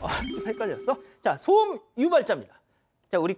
아, 헷갈렸어? 자, 소음 유발자입니다. 자, 우리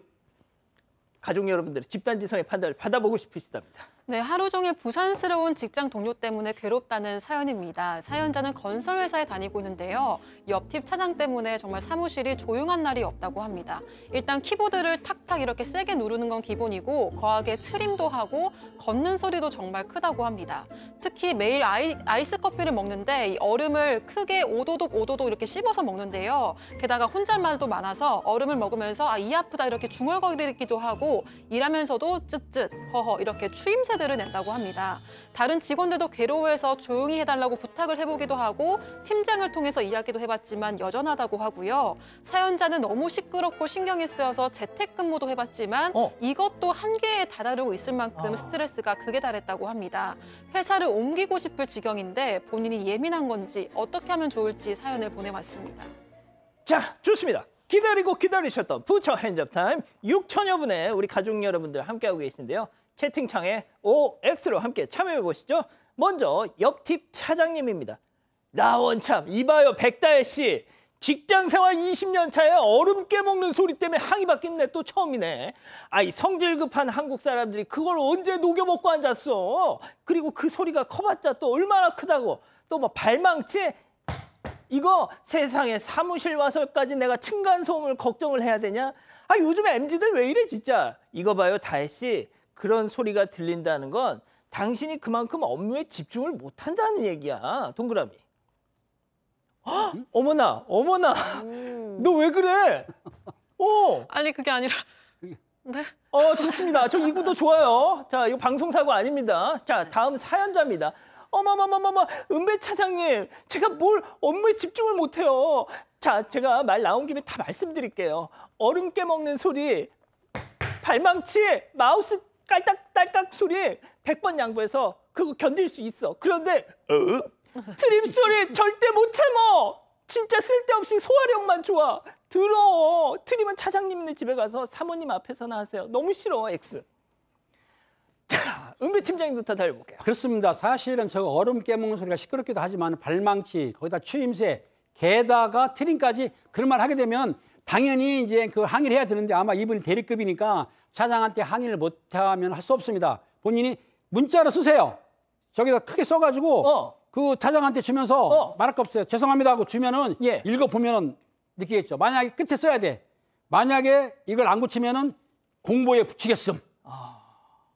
가족 여러분들의 집단지성의 판단을 받아보고 싶으시답니다. 네, 하루 종일 부산스러운 직장 동료 때문에 괴롭다는 사연입니다. 사연자는 건설회사에 다니고 있는데요. 옆집 차장 때문에 정말 사무실이 조용한 날이 없다고 합니다. 일단 키보드를 탁탁 이렇게 세게 누르는 건 기본이고 거하게 트림도 하고 걷는 소리도 정말 크다고 합니다. 특히 매일 아이, 아이스 커피를 먹는데 얼음을 크게 오도독 오도독 이렇게 씹어서 먹는데요. 게다가 혼잣말도 많아서 얼음을 먹으면서 아, 이 아프다 이렇게 중얼거리기도 하고 일하면서도 쯧쯧 허허 이렇게 추임새 낌새들을 낸다고 합니다. 다른 직원들도 괴로워해서 조용히 해달라고 부탁을 해보기도 하고 팀장을 통해서 이야기도 해봤지만 여전하다고 하고요. 사연자는 너무 시끄럽고 신경이 쓰여서 재택근무도 해봤지만 어. 이것도 한계에 다다르고 있을 만큼 아. 스트레스가 극에 달했다고 합니다. 회사를 옮기고 싶을 지경인데 본인이 예민한 건지 어떻게 하면 좋을지 사연을 보내왔습니다. 자, 좋습니다. 기다리고 기다리셨던 부처 핸즈업 타임 6천여 분의 우리 가족 여러분들 함께하고 계신데요. 채팅창에 OX로 함께 참여해 보시죠. 먼저 옆팁 차장님입니다. 라원참, 이봐요 백다혜 씨. 직장 생활 20년 차에 얼음 깨먹는 소리 때문에 항의 받긴 내또 처음이네. 아이 성질 급한 한국 사람들이 그걸 언제 녹여 먹고 앉았어. 그리고 그 소리가 커봤자 또 얼마나 크다고. 또 뭐 발망치? 이거 세상에 사무실 와서까지 내가 층간소음을 걱정을 해야 되냐? 아 요즘 MZ들 왜 이래 진짜. 이거 봐요 다혜 씨. 그런 소리가 들린다는 건 당신이 그만큼 업무에 집중을 못한다는 얘기야, 동그라미. 헉, 어머나, 어머나, 음. 너왜 그래? 어. 아니 그게 아니라. 네. 어 좋습니다. 저이 구도 좋아요. 자 이거 방송사고 아닙니다. 자 다음 사연자입니다. 어마마마마마 은배 차장님 제가 뭘 업무에 집중을 못해요. 자 제가 말 나온 김에 다 말씀드릴게요. 얼음 깨먹는 소리, 발망치, 마우스 깔딱 딸깍 소리에 100번 양보해서 그거 견딜 수 있어. 그런데 어? 트림 소리 절대 못 참어. 뭐. 진짜 쓸데없이 소화력만 좋아. 들어. 워 트림은 차장님네 집에 가서 사모님 앞에서나 하세요. 너무 싫어, 엑스. 은비 팀장님부터 달려볼게요. 그렇습니다. 사실은 저 얼음 깨먹는 소리가 시끄럽기도 하지만 발망치, 거기다 추임새, 게다가 트림까지 그런 말 하게 되면 당연히 이제 그 항의를 해야 되는데 아마 이분이 대리급이니까 차장한테 항의를 못하면 할 수 없습니다. 본인이 문자로 쓰세요. 저기다 크게 써가지고 어. 그 차장한테 주면서 어. 말할 거 없어요. 죄송합니다 하고 주면은 예. 읽어보면은 느끼겠죠. 만약에 끝에 써야 돼. 만약에 이걸 안 고치면은 공보에 붙이겠음. 아...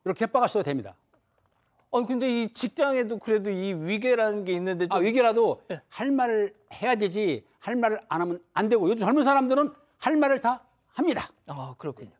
이렇게 협박하셔도 됩니다. 어 근데 이 직장에도 그래도 이 위계라는 게 있는데 아 위계라도 네. 할 말을 해야 되지 할 말을 안 하면 안 되고 요즘 젊은 사람들은 할 말을 다 합니다. 아 그렇군요.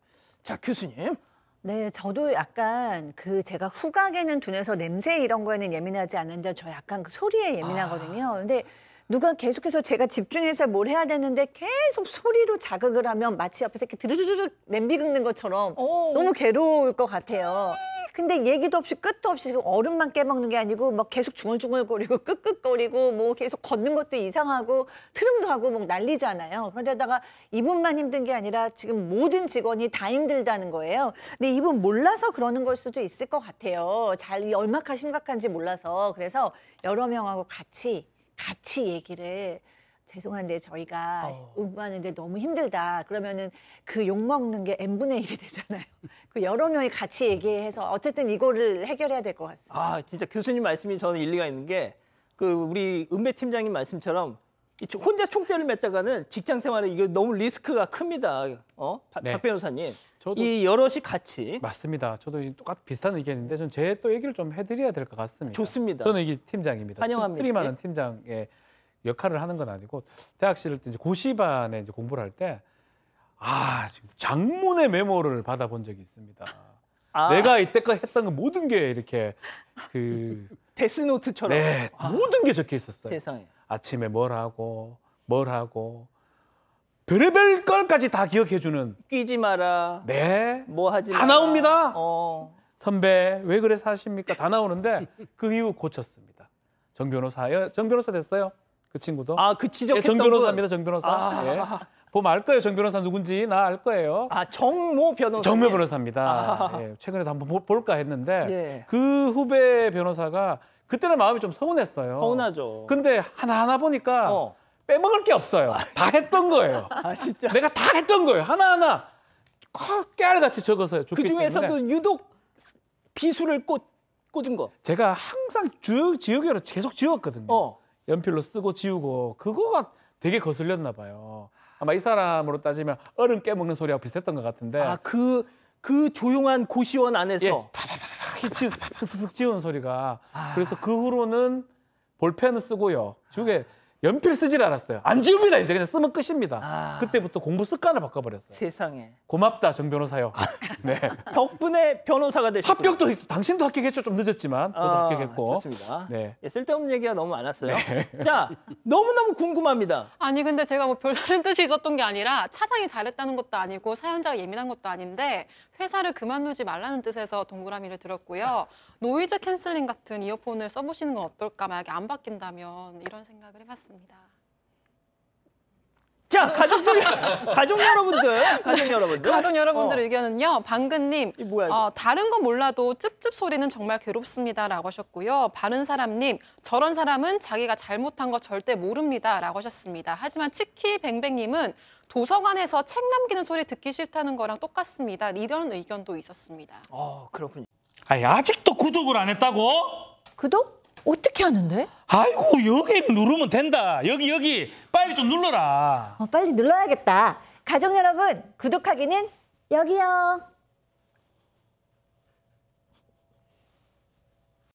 자 교수님. 네, 저도 약간 그 제가 후각에는 둔해서 냄새 이런 거에는 예민하지 않은데저 약간 그 소리에 예민하거든요. 아... 근데 누가 계속해서 제가 집중해서 뭘 해야 되는데 계속 소리로 자극을 하면 마치 옆에서 이렇게 드르르르 냄비 긁는 것처럼 너무 괴로울 것 같아요. 근데 얘기도 없이 끝도 없이 지금 얼음만 깨먹는 게 아니고 막 계속 중얼중얼거리고 끄끄거리고 뭐 계속 걷는 것도 이상하고 트름도 하고 막 난리잖아요. 그런데다가 이분만 힘든 게 아니라 지금 모든 직원이 다 힘들다는 거예요. 근데 이분 몰라서 그러는 걸 수도 있을 것 같아요. 잘 얼마나 심각한지 몰라서 그래서 여러 명하고 같이 같이 얘기를 죄송한데 저희가 응공하는데 어. 너무 힘들다. 그러면은 그 욕 먹는 게 n분의 1이 되잖아요. 그 여러 명이 같이 얘기해서 어쨌든 이거를 해결해야 될 것 같습니다. 아, 진짜 교수님 말씀이 저는 일리가 있는 게 그 우리 은배 팀장님 말씀처럼 혼자 총대를 맺다가는 직장 생활에 이게 너무 리스크가 큽니다. 어? 바, 네. 박 변호사님. 이 여럿이 같이. 맞습니다. 저도 똑같 비슷한 의견인데 전 제 또 얘기를 좀 해드려야 될 것 같습니다. 좋습니다. 저는 이 팀장입니다. 환영합니다. 트리 많은 예. 팀장의 역할을 하는 건 아니고 대학 시절 때 이제 고시반에 이제 공부를 할 때 아, 지금 장문의 메모를 받아본 적이 있습니다. 아. 내가 이때까지 했던 건 그 모든 게 이렇게 그 데스노트처럼 네, 아. 모든 게 적혀 있었어요. 세상에. 아침에 뭘 하고 뭘 하고 별의별 걸까지 다 기억해 주는 끼지 마라. 네. 뭐 하지 다 마라. 나옵니다. 어. 선배 왜 그래서 하십니까? 다 나오는데 그 이후 고쳤습니다. 정 변호사 정 변호사 됐어요. 그 친구도. 아, 그 지적했던 예, 정 변호사입니다. 정 변호사. 아. 예. 보면 알 거예요. 정 변호사 누군지 나 알 거예요. 아, 정모 변호사. 정모 변호사입니다. 아. 예, 최근에도 한번 볼까 했는데 예. 그 후배 변호사가 그때는 마음이 좀 서운했어요. 서운하죠. 근데 하나하나 보니까 어. 빼먹을 게 없어요. 다 했던 거예요. 아, 진짜. 내가 다 했던 거예요. 하나하나 깨알같이 적어서요. 그 중에서도 유독 비수를 꽂 꽂은 거. 제가 항상 주 지역별로 계속 지웠거든요. 어. 연필로 쓰고 지우고 그거가 되게 거슬렸나 봐요. 아마 이 사람으로 따지면 얼음 깨먹는 소리하고 비슷했던 것 같은데. 아, 그, 그 조용한 고시원 안에서. 예, 슥스슥지운 소리가. 아... 그래서 그 후로는 볼펜을 쓰고요. 주게 연필 쓰질 않았어요. 안 지웁니다 이제 그냥 쓰면 끝입니다. 아... 그때부터 공부 습관을 바꿔버렸어요. 세상에. 고맙다 정 변호사요. 아. 네. 덕분에 변호사가 되셨고 합격도 당신도 합격했죠 좀 늦었지만 저도 아, 합격했고. 좋습니다. 네. 예, 쓸데없는 얘기가 너무 많았어요. 네. 자 너무 너무 궁금합니다. 아니 근데 제가 뭐 별다른 뜻이 있었던 게 아니라 차장이 잘했다는 것도 아니고 사연자가 예민한 것도 아닌데 회사를 그만두지 말라는 뜻에서 동그라미를 들었고요. 노이즈 캔슬링 같은 이어폰을 써보시는 건 어떨까? 만약에 안 바뀐다면 이런 생각을 해봤습니다. 자 가족들 가족 여러분들 가족 여러분들 가족 여러분들 어. 의견은요 방금님 어, 다른 건 몰라도 찝찝 소리는 정말 괴롭습니다라고 하셨고요 바른 사람님 저런 사람은 자기가 잘못한 거 절대 모릅니다라고 하셨습니다 하지만 치키 뱅뱅님은 도서관에서 책 남기는 소리 듣기 싫다는 거랑 똑같습니다 이런 의견도 있었습니다 어 그렇군요 아 아직도 구독을 안 했다고 구독 어떻게 하는데? 아이고 여기 누르면 된다. 여기 여기 빨리 좀 눌러라. 어, 빨리 눌러야겠다. 가족 여러분 구독하기는 여기요.